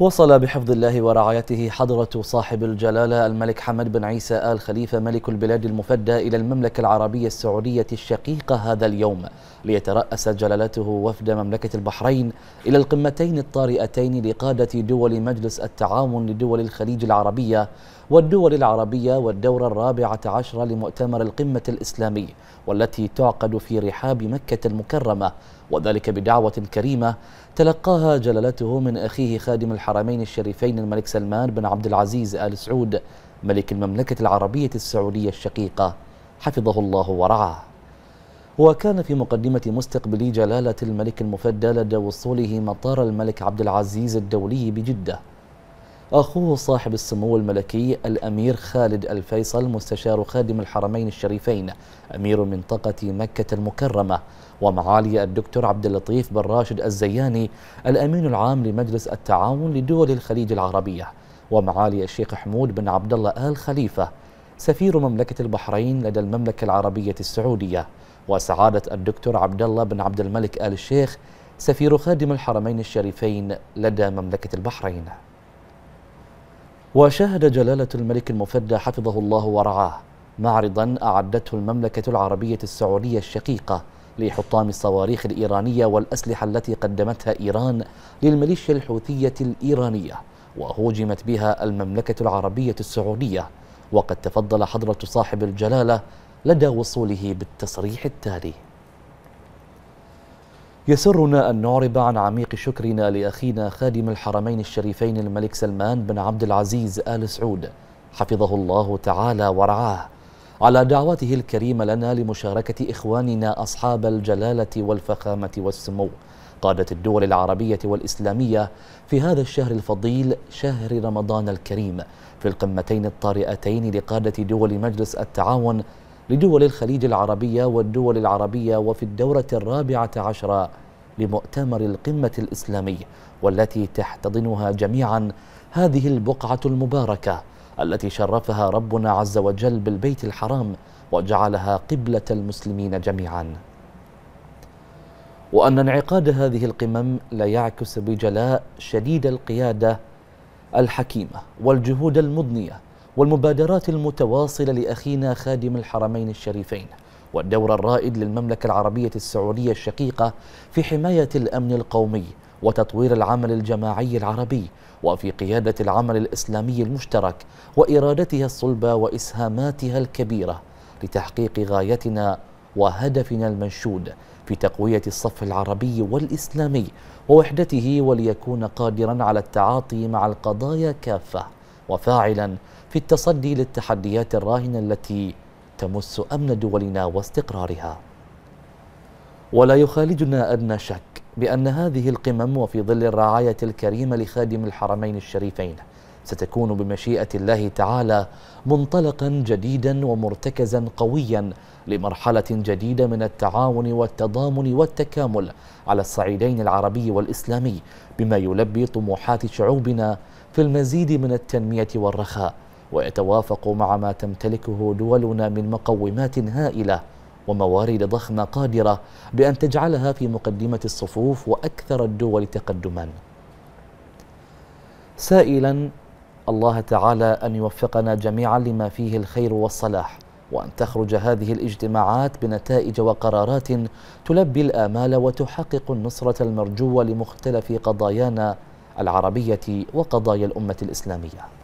وصل بحفظ الله ورعايته حضرة صاحب الجلالة الملك حمد بن عيسى آل خليفة ملك البلاد المفدى إلى المملكة العربية السعودية الشقيقة هذا اليوم ليترأس جلالته وفد مملكة البحرين إلى القمتين الطارئتين لقادة دول مجلس التعاون لدول الخليج العربية والدول العربية والدورة الرابعة عشرة لمؤتمر القمة الإسلامي والتي تعقد في رحاب مكة المكرمة وذلك بدعوة كريمة تلقاها جلالته من أخيه خادم الحرمين الشريفين الملك سلمان بن عبد العزيز آل سعود ملك المملكة العربية السعودية الشقيقة حفظه الله ورعاه وكان في مقدمة مستقبلي جلالة الملك المفدى لدى وصوله مطار الملك عبد العزيز الدولي بجدة أخوه صاحب السمو الملكي الأمير خالد الفيصل مستشار خادم الحرمين الشريفين أمير منطقة مكة المكرمة ومعالي الدكتور عبد اللطيف بن راشد الزياني الأمين العام لمجلس التعاون لدول الخليج العربية ومعالي الشيخ حمود بن عبد الله آل خليفة سفير مملكة البحرين لدى المملكة العربية السعودية وسعادة الدكتور عبد الله بن عبد الملك آل الشيخ سفير خادم الحرمين الشريفين لدى مملكة البحرين وشهد جلالة الملك المفدى حفظه الله ورعاه معرضا أعدته المملكة العربية السعودية الشقيقة لحطام الصواريخ الإيرانية والأسلحة التي قدمتها إيران للميليشيا الحوثية الإيرانية وهوجمت بها المملكة العربية السعودية وقد تفضل حضرة صاحب الجلالة لدى وصوله بالتصريح التالي يسرنا أن نعرب عن عميق شكرنا لأخينا خادم الحرمين الشريفين الملك سلمان بن عبد العزيز آل سعود حفظه الله تعالى ورعاه على دعوته الكريمة لنا لمشاركة إخواننا أصحاب الجلالة والفخامة والسمو قادة الدول العربية والإسلامية في هذا الشهر الفضيل شهر رمضان الكريم في القمتين الطارئتين لقادة دول مجلس التعاون لدول الخليج العربية والدول العربية وفي الدورة الرابعة عشرة لمؤتمر القمة الإسلامي والتي تحتضنها جميعا هذه البقعة المباركة التي شرفها ربنا عز وجل بالبيت الحرام وجعلها قبلة المسلمين جميعا وأن انعقاد هذه القمم لا يعكس بجلاء شديد القيادة الحكيمة والجهود المضنية والمبادرات المتواصلة لأخينا خادم الحرمين الشريفين والدور الرائد للمملكة العربية السعودية الشقيقة في حماية الأمن القومي وتطوير العمل الجماعي العربي وفي قيادة العمل الإسلامي المشترك وإرادتها الصلبة وإسهاماتها الكبيرة لتحقيق غايتنا وهدفنا المنشود في تقوية الصف العربي والإسلامي ووحدته وليكون قادرا على التعاطي مع القضايا كافة وفاعلا في التصدي للتحديات الراهنة التي تمس أمن دولنا واستقرارها ولا يخالجنا أدنى شك بأن هذه القمم وفي ظل الرعاية الكريمة لخادم الحرمين الشريفين ستكون بمشيئة الله تعالى منطلقا جديدا ومرتكزا قويا لمرحلة جديدة من التعاون والتضامن والتكامل على الصعيدين العربي والإسلامي بما يلبي طموحات شعوبنا في المزيد من التنمية والرخاء ويتوافق مع ما تمتلكه دولنا من مقومات هائله وموارد ضخمه قادره بان تجعلها في مقدمه الصفوف واكثر الدول تقدما سائلا الله تعالى أن يوفقنا جميعا لما فيه الخير والصلاح وأن تخرج هذه الاجتماعات بنتائج وقرارات تلبي الآمال وتحقق النصرة المرجوة لمختلف قضايانا العربية وقضايا الأمة الإسلامية